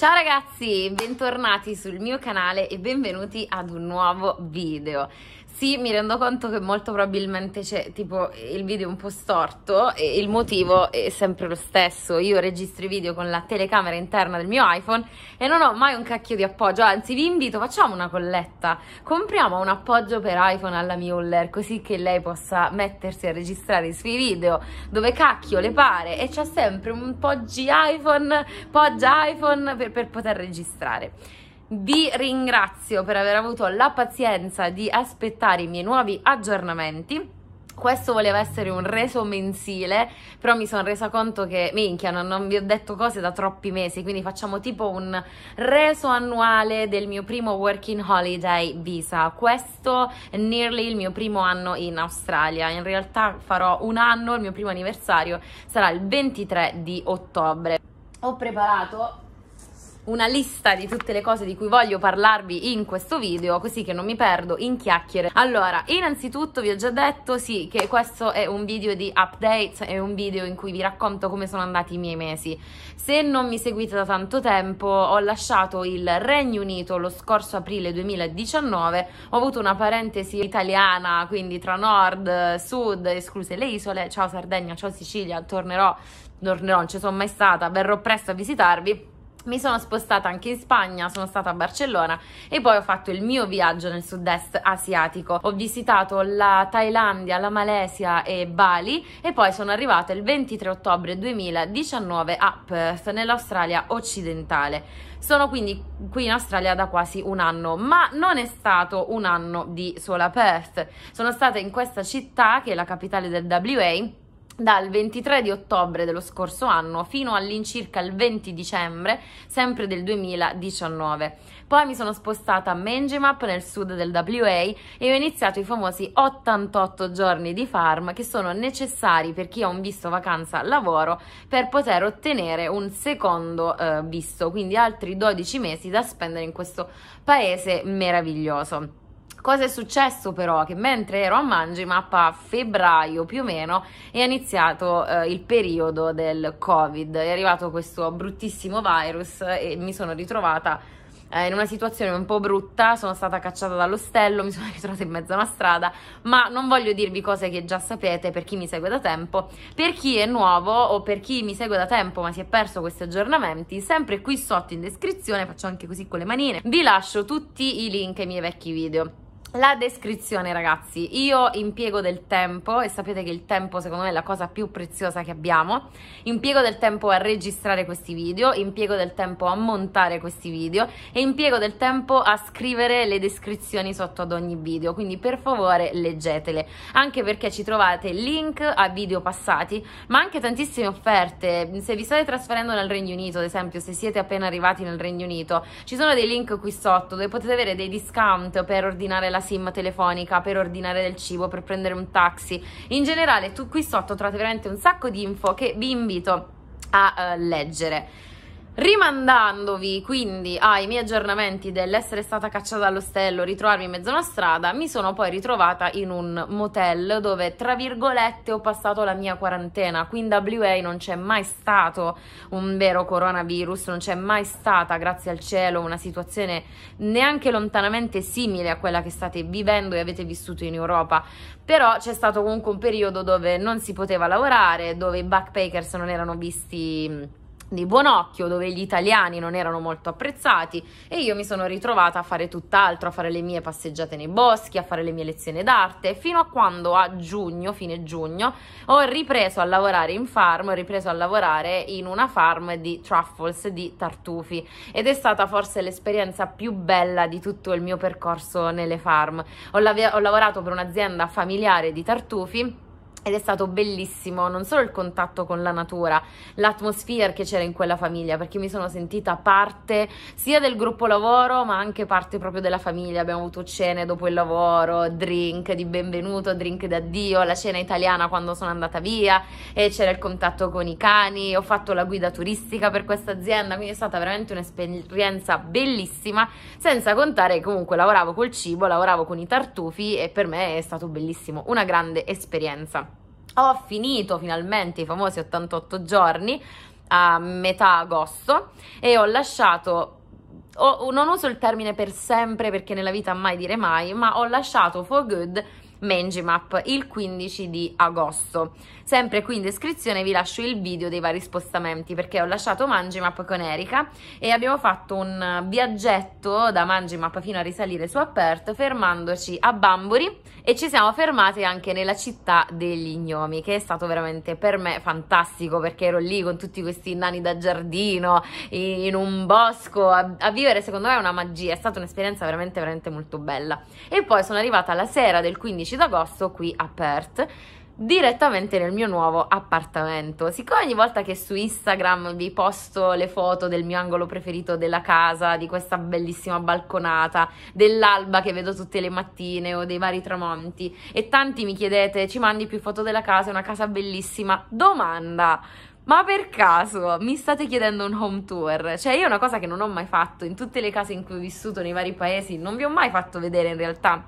Ciao ragazzi, bentornati sul mio canale e benvenuti ad un nuovo video. Sì, mi rendo conto che molto probabilmente c'è tipo il video un po' storto e il motivo è sempre lo stesso. Io registro i video con la telecamera interna del mio iPhone e non ho mai un cacchio di appoggio, anzi vi invito, facciamo una colletta. Compriamo un appoggio per iPhone alla Muller così che lei possa mettersi a registrare i suoi video dove cacchio le pare e c'è sempre un poggi iPhone, poggia iPhone per, per poter registrare. Vi ringrazio per aver avuto la pazienza di aspettare i miei nuovi aggiornamenti questo voleva essere un reso mensile, però mi sono resa conto che, minchia, non, non, vi ho detto cose da troppi mesi, quindi facciamo tipo un reso annuale del mio primo working holiday visa. Questo è nearly il mio primo anno in Australia, in realtà farò un anno, il mio primo anniversario sarà il 23 di ottobre. Ho preparato una lista di tutte le cose di cui voglio parlarvi in questo video, così che non mi perdo in chiacchiere. Allora, innanzitutto vi ho già detto, sì, che questo è un video di update, è un video in cui vi racconto come sono andati i miei mesi. Se non mi seguite da tanto tempo, ho lasciato il Regno Unito lo scorso aprile 2019, ho avuto una parentesi italiana, quindi tra nord, sud, escluse le isole, ciao Sardegna, ciao Sicilia, tornerò, tornerò, non ci sono mai stata, verrò presto a visitarvi mi sono spostata anche in Spagna, sono stata a Barcellona e poi ho fatto il mio viaggio nel sud-est asiatico. Ho visitato la Thailandia, la Malesia e Bali e poi sono arrivata il 23 ottobre 2019 a Perth, nell'Australia occidentale. Sono quindi qui in Australia da quasi un anno, ma non è stato un anno di sola Perth. Sono stata in questa città, che è la capitale del WA, dal 23 di ottobre dello scorso anno fino all'incirca il 20 dicembre sempre del 2019. Poi mi sono spostata a Mengemap nel sud del WA e ho iniziato i famosi 88 giorni di farm che sono necessari per chi ha un visto vacanza lavoro per poter ottenere un secondo eh, visto, quindi altri 12 mesi da spendere in questo paese meraviglioso. Cosa è successo però? Che mentre ero a Mangimappa a febbraio più o meno è iniziato eh, il periodo del Covid, è arrivato questo bruttissimo virus e mi sono ritrovata eh, in una situazione un po' brutta, sono stata cacciata dall'ostello, mi sono ritrovata in mezzo a una strada, ma non voglio dirvi cose che già sapete per chi mi segue da tempo, per chi è nuovo o per chi mi segue da tempo ma si è perso questi aggiornamenti, sempre qui sotto in descrizione, faccio anche così con le manine, vi lascio tutti i link ai miei vecchi video la descrizione ragazzi, io impiego del tempo e sapete che il tempo secondo me è la cosa più preziosa che abbiamo, impiego del tempo a registrare questi video, impiego del tempo a montare questi video e impiego del tempo a scrivere le descrizioni sotto ad ogni video, quindi per favore leggetele, anche perché ci trovate link a video passati, ma anche tantissime offerte, se vi state trasferendo nel Regno Unito ad esempio, se siete appena arrivati nel Regno Unito, ci sono dei link qui sotto dove potete avere dei discount per ordinare la la SIM telefonica, per ordinare del cibo, per prendere un taxi. In generale, tu qui sotto trovate veramente un sacco di info che vi invito a uh, leggere. Rimandandovi quindi ai miei aggiornamenti dell'essere stata cacciata dall'ostello, ritrovarmi in mezzo a una strada, mi sono poi ritrovata in un motel dove, tra virgolette, ho passato la mia quarantena. Qui in WA non c'è mai stato un vero coronavirus, non c'è mai stata, grazie al cielo, una situazione neanche lontanamente simile a quella che state vivendo e avete vissuto in Europa. Però c'è stato comunque un periodo dove non si poteva lavorare, dove i backpackers non erano visti di buon occhio dove gli italiani non erano molto apprezzati e io mi sono ritrovata a fare tutt'altro, a fare le mie passeggiate nei boschi, a fare le mie lezioni d'arte, fino a quando a giugno, fine giugno, ho ripreso a lavorare in farm, ho ripreso a lavorare in una farm di truffles, di tartufi ed è stata forse l'esperienza più bella di tutto il mio percorso nelle farm. Ho, lav- ho lavorato per un'azienda familiare di tartufi ed è stato bellissimo non solo il contatto con la natura, l'atmosfera che c'era in quella famiglia, perché mi sono sentita parte sia del gruppo lavoro, ma anche parte proprio della famiglia. Abbiamo avuto cene dopo il lavoro, drink di benvenuto, drink d'addio, la cena italiana quando sono andata via e c'era il contatto con i cani. Ho fatto la guida turistica per questa azienda, quindi è stata veramente un'esperienza bellissima, senza contare che comunque lavoravo col cibo, lavoravo con i tartufi e per me è stato bellissimo, una grande esperienza. Ho finito finalmente i famosi 88 giorni a metà agosto e ho lasciato ho, non uso il termine per sempre perché nella vita mai dire mai, ma ho lasciato for good Mangimap il 15 di agosto. Sempre qui in descrizione vi lascio il video dei vari spostamenti perché ho lasciato Mangimap con Erika e abbiamo fatto un viaggetto da Mangimap fino a risalire su Apert fermandoci a Bambori e ci siamo fermati anche nella città degli gnomi che è stato veramente per me fantastico perché ero lì con tutti questi nani da giardino in un bosco a, a vivere secondo me è una magia, è stata un'esperienza veramente veramente molto bella e poi sono arrivata la sera del 15 d'agosto qui a Perth direttamente nel mio nuovo appartamento. Siccome ogni volta che su Instagram vi posto le foto del mio angolo preferito della casa, di questa bellissima balconata, dell'alba che vedo tutte le mattine o dei vari tramonti e tanti mi chiedete ci mandi più foto della casa, è una casa bellissima, domanda! Ma per caso mi state chiedendo un home tour? Cioè, io una cosa che non ho mai fatto in tutte le case in cui ho vissuto nei vari paesi, non vi ho mai fatto vedere in realtà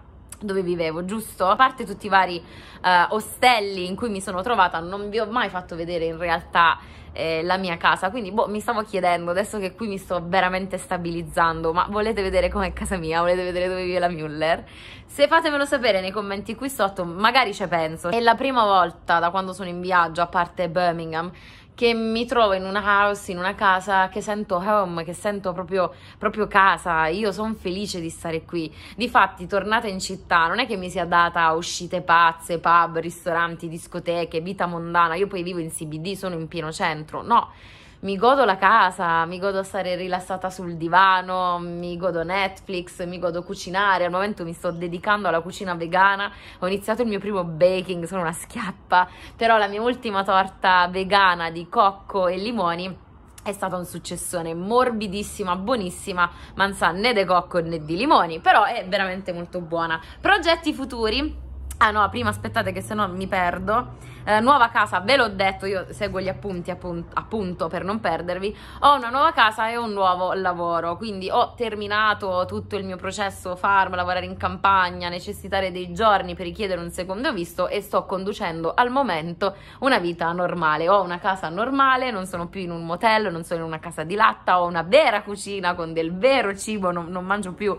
dove vivevo, giusto? A parte tutti i vari uh, ostelli in cui mi sono trovata, non vi ho mai fatto vedere in realtà eh, la mia casa, quindi boh, mi stavo chiedendo, adesso che qui mi sto veramente stabilizzando, ma volete vedere com'è casa mia? Volete vedere dove vive la Müller? Se fatemelo sapere nei commenti qui sotto, magari ci penso. È la prima volta da quando sono in viaggio, a parte Birmingham, che mi trovo in una house, in una casa che sento home, che sento proprio, proprio casa. Io sono felice di stare qui. Difatti, tornata in città, non è che mi sia data uscite pazze, pub, ristoranti, discoteche, vita mondana. Io poi vivo in CBD, sono in pieno centro. No mi godo la casa, mi godo stare rilassata sul divano, mi godo Netflix, mi godo cucinare. Al momento mi sto dedicando alla cucina vegana. Ho iniziato il mio primo baking, sono una schiappa, però la mia ultima torta vegana di cocco e limoni è stata un successone morbidissima, buonissima, ma non sa né di cocco né di limoni, però è veramente molto buona. Progetti futuri? Ah no, prima aspettate che sennò mi perdo. Eh, nuova casa, ve l'ho detto, io seguo gli appunti appunto, appunto, per non perdervi. Ho una nuova casa e un nuovo lavoro, quindi ho terminato tutto il mio processo farm, lavorare in campagna, necessitare dei giorni per richiedere un secondo visto e sto conducendo al momento una vita normale. Ho una casa normale, non sono più in un motel, non sono in una casa di latta, ho una vera cucina con del vero cibo, non, non mangio più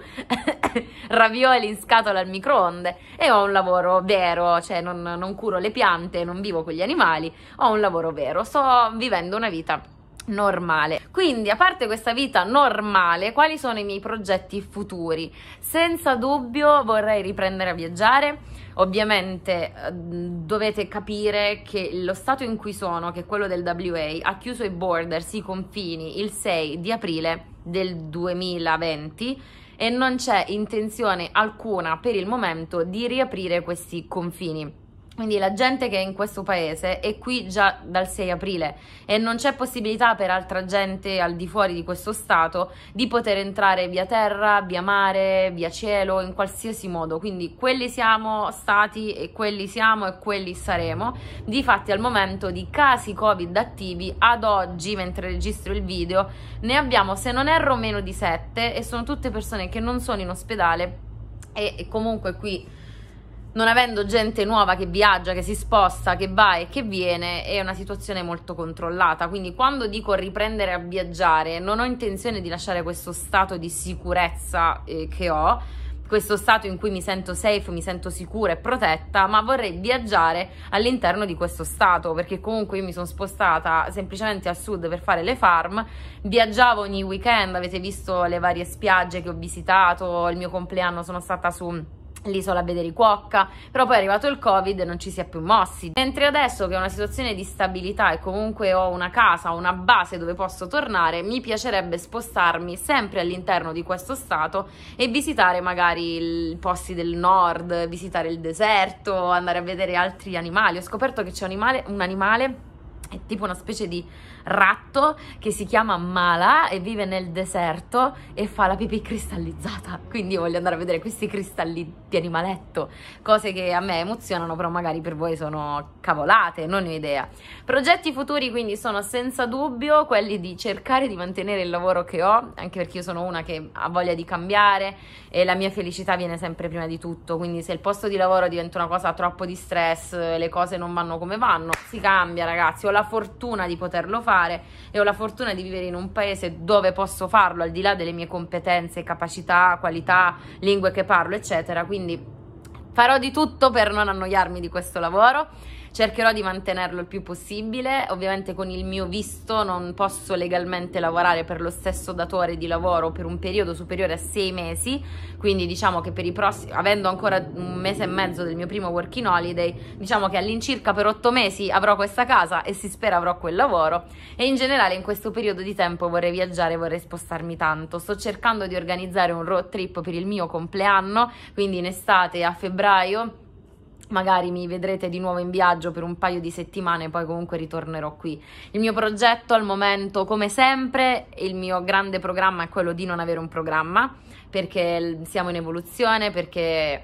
ravioli in scatola al microonde e ho un lavoro lavoro vero, cioè non, non curo le piante, non vivo con gli animali, ho un lavoro vero, sto vivendo una vita normale. Quindi, a parte questa vita normale, quali sono i miei progetti futuri? Senza dubbio vorrei riprendere a viaggiare. Ovviamente eh, dovete capire che lo stato in cui sono, che è quello del WA, ha chiuso i borders, i confini il 6 di aprile del 2020 e non c'è intenzione alcuna per il momento di riaprire questi confini. Quindi la gente che è in questo paese è qui già dal 6 aprile e non c'è possibilità per altra gente al di fuori di questo stato di poter entrare via terra, via mare, via cielo, in qualsiasi modo. Quindi quelli siamo stati e quelli siamo e quelli saremo. Difatti al momento di casi Covid attivi ad oggi, mentre registro il video, ne abbiamo se non erro meno di 7 e sono tutte persone che non sono in ospedale e, e comunque qui non avendo gente nuova che viaggia, che si sposta, che va e che viene, è una situazione molto controllata. Quindi quando dico riprendere a viaggiare, non ho intenzione di lasciare questo stato di sicurezza eh, che ho, questo stato in cui mi sento safe, mi sento sicura e protetta, ma vorrei viaggiare all'interno di questo stato, perché comunque io mi sono spostata semplicemente al sud per fare le farm, viaggiavo ogni weekend, avete visto le varie spiagge che ho visitato, il mio compleanno sono stata su l'isola a vedere i cuocca, però poi è arrivato il covid e non ci si è più mossi. Mentre adesso che ho una situazione di stabilità e comunque ho una casa, una base dove posso tornare, mi piacerebbe spostarmi sempre all'interno di questo stato e visitare magari i posti del nord, visitare il deserto, andare a vedere altri animali. Ho scoperto che c'è un animale, un animale è tipo una specie di ratto che si chiama Mala e vive nel deserto e fa la pipì cristallizzata. Quindi voglio andare a vedere questi cristalli di animaletto, cose che a me emozionano, però magari per voi sono cavolate, non ho idea. Progetti futuri quindi sono senza dubbio quelli di cercare di mantenere il lavoro che ho, anche perché io sono una che ha voglia di cambiare e la mia felicità viene sempre prima di tutto, quindi se il posto di lavoro diventa una cosa troppo di stress, le cose non vanno come vanno, si cambia ragazzi, ho la fortuna di poterlo fare fare e ho la fortuna di vivere in un paese dove posso farlo al di là delle mie competenze, capacità, qualità, lingue che parlo, eccetera. Quindi farò di tutto per non annoiarmi di questo lavoro cercherò di mantenerlo il più possibile, ovviamente con il mio visto non posso legalmente lavorare per lo stesso datore di lavoro per un periodo superiore a sei mesi, quindi diciamo che per i prossimi, avendo ancora un mese e mezzo del mio primo working holiday, diciamo che all'incirca per otto mesi avrò questa casa e si spera avrò quel lavoro e in generale in questo periodo di tempo vorrei viaggiare, vorrei spostarmi tanto, sto cercando di organizzare un road trip per il mio compleanno, quindi in estate a febbraio magari mi vedrete di nuovo in viaggio per un paio di settimane, poi comunque ritornerò qui. Il mio progetto al momento, come sempre, il mio grande programma è quello di non avere un programma, perché siamo in evoluzione, perché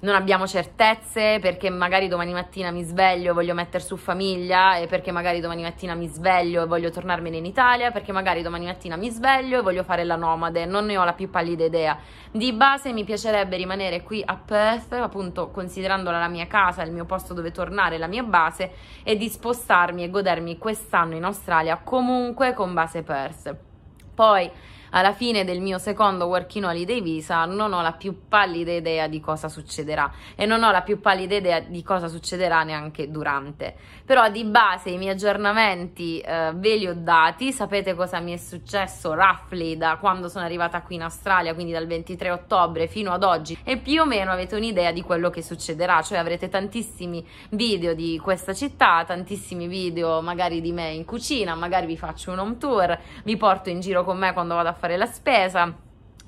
non abbiamo certezze perché magari domani mattina mi sveglio e voglio mettere su famiglia e perché magari domani mattina mi sveglio e voglio tornarmene in Italia, perché magari domani mattina mi sveglio e voglio fare la nomade, non ne ho la più pallida idea. Di base mi piacerebbe rimanere qui a Perth, appunto considerandola la mia casa, il mio posto dove tornare, la mia base e di spostarmi e godermi quest'anno in Australia comunque con base Perth. Poi alla fine del mio secondo working holiday visa non ho la più pallida idea di cosa succederà e non ho la più pallida idea di cosa succederà neanche durante. Però di base i miei aggiornamenti eh, ve li ho dati, sapete cosa mi è successo roughly da quando sono arrivata qui in Australia, quindi dal 23 ottobre fino ad oggi e più o meno avete un'idea di quello che succederà, cioè avrete tantissimi video di questa città, tantissimi video magari di me in cucina, magari vi faccio un home tour, vi porto in giro con me quando vado a fare la spesa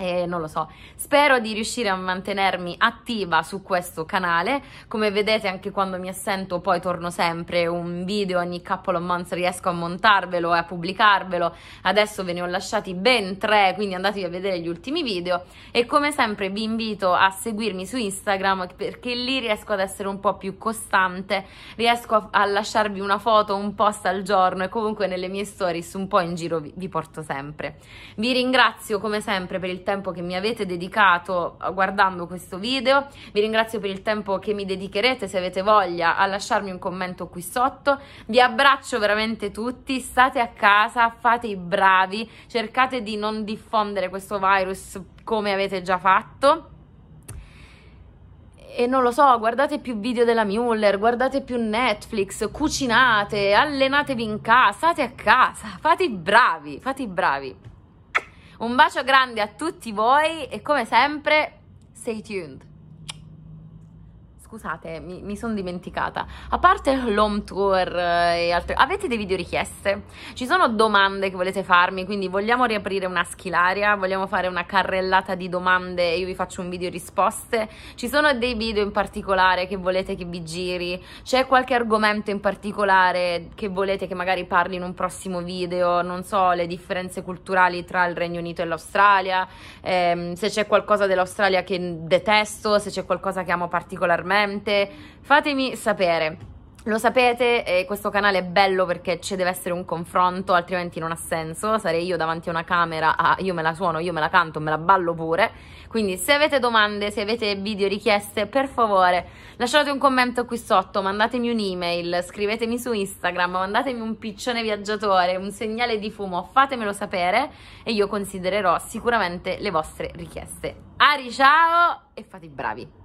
eh, non lo so, spero di riuscire a mantenermi attiva su questo canale, come vedete anche quando mi assento poi torno sempre un video ogni couple of months riesco a montarvelo e a pubblicarvelo, adesso ve ne ho lasciati ben tre quindi andatevi a vedere gli ultimi video e come sempre vi invito a seguirmi su Instagram perché lì riesco ad essere un po' più costante, riesco a, a lasciarvi una foto, un post al giorno e comunque nelle mie stories un po' in giro vi, vi porto sempre. Vi ringrazio come sempre per il tempo tempo che mi avete dedicato eh, guardando questo video, vi ringrazio per il tempo che mi dedicherete se avete voglia a lasciarmi un commento qui sotto, vi abbraccio veramente tutti, state a casa, fate i bravi, cercate di non diffondere questo virus come avete già fatto e non lo so, guardate più video della Mueller, guardate più Netflix, cucinate, allenatevi in casa, state a casa, fate i bravi, fate i bravi. Un bacio grande a tutti voi e come sempre, stay tuned scusate, mi, mi sono dimenticata. A parte l'home tour eh, e altre... Avete dei video richieste? Ci sono domande che volete farmi, quindi vogliamo riaprire una schilaria, vogliamo fare una carrellata di domande e io vi faccio un video risposte? Ci sono dei video in particolare che volete che vi giri? C'è qualche argomento in particolare che volete che magari parli in un prossimo video? Non so, le differenze culturali tra il Regno Unito e l'Australia, ehm, se c'è qualcosa dell'Australia che detesto, se c'è qualcosa che amo particolarmente veramente fatemi sapere. Lo sapete, eh, questo canale è bello perché ci deve essere un confronto, altrimenti non ha senso. Sarei io davanti a una camera, a, io me la suono, io me la canto, me la ballo pure. Quindi se avete domande, se avete video richieste, per favore lasciate un commento qui sotto, mandatemi un'email, scrivetemi su Instagram, mandatemi un piccione viaggiatore, un segnale di fumo, fatemelo sapere e io considererò sicuramente le vostre richieste. Ari, ciao e fate i bravi!